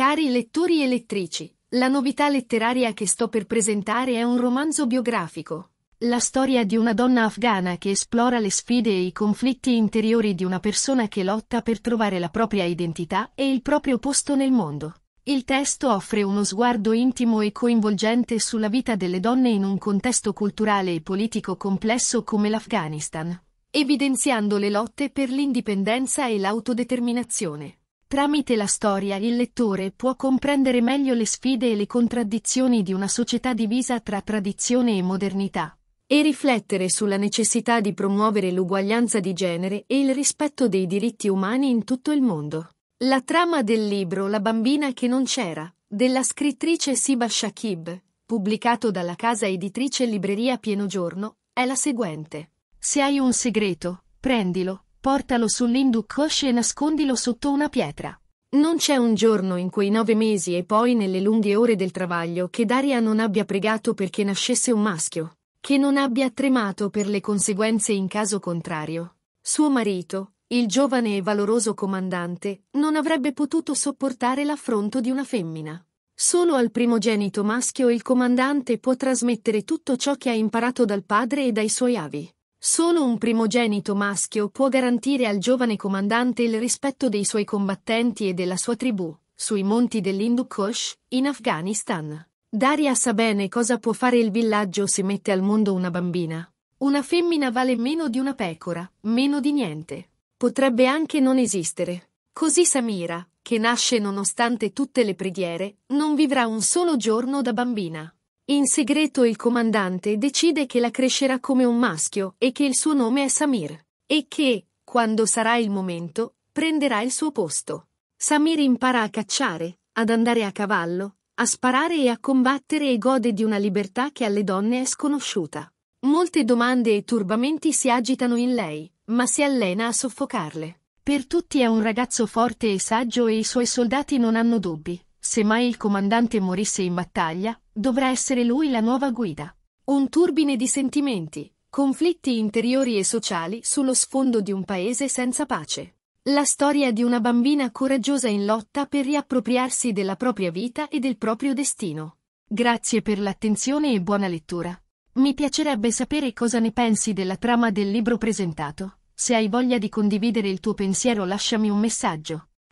Cari lettori e lettrici, la novità letteraria che sto per presentare è un romanzo biografico. La storia di una donna afghana che esplora le sfide e i conflitti interiori di una persona che lotta per trovare la propria identità e il proprio posto nel mondo. Il testo offre uno sguardo intimo e coinvolgente sulla vita delle donne in un contesto culturale e politico complesso come l'Afghanistan, evidenziando le lotte per l'indipendenza e l'autodeterminazione. Tramite la storia il lettore può comprendere meglio le sfide e le contraddizioni di una società divisa tra tradizione e modernità e riflettere sulla necessità di promuovere l'uguaglianza di genere e il rispetto dei diritti umani in tutto il mondo. La trama del libro La bambina che non c'era, della scrittrice Siba Shakib, pubblicato dalla casa editrice Libreria Pieno Giorno, è la seguente. Se hai un segreto, prendilo, portalo sull'Hindu Kush e nascondilo sotto una pietra. Non c'è un giorno in quei nove mesi e poi nelle lunghe ore del travaglio che Daria non abbia pregato perché nascesse un maschio, che non abbia tremato per le conseguenze in caso contrario. Suo marito, il giovane e valoroso comandante, non avrebbe potuto sopportare l'affronto di una femmina. Solo al primogenito maschio il comandante può trasmettere tutto ciò che ha imparato dal padre e dai suoi avi. Solo un primogenito maschio può garantire al giovane comandante il rispetto dei suoi combattenti e della sua tribù, sui monti dell'Hindu Kush, in Afghanistan. Daria sa bene cosa può fare il villaggio se mette al mondo una bambina. Una femmina vale meno di una pecora, meno di niente. Potrebbe anche non esistere. Così Samira, che nasce nonostante tutte le preghiere, non vivrà un solo giorno da bambina. In segreto il comandante decide che la crescerà come un maschio e che il suo nome è Samir. E che, quando sarà il momento, prenderà il suo posto. Samir impara a cacciare, ad andare a cavallo, a sparare e a combattere e gode di una libertà che alle donne è sconosciuta. Molte domande e turbamenti si agitano in lei, ma si allena a soffocarle. Per tutti è un ragazzo forte e saggio e i suoi soldati non hanno dubbi. Se mai il comandante morisse in battaglia, dovrà essere lui la nuova guida. Un turbine di sentimenti, conflitti interiori e sociali sullo sfondo di un paese senza pace. La storia di una bambina coraggiosa in lotta per riappropriarsi della propria vita e del proprio destino. Grazie per l'attenzione e buona lettura. Mi piacerebbe sapere cosa ne pensi della trama del libro presentato. Se hai voglia di condividere il tuo pensiero lasciami un messaggio.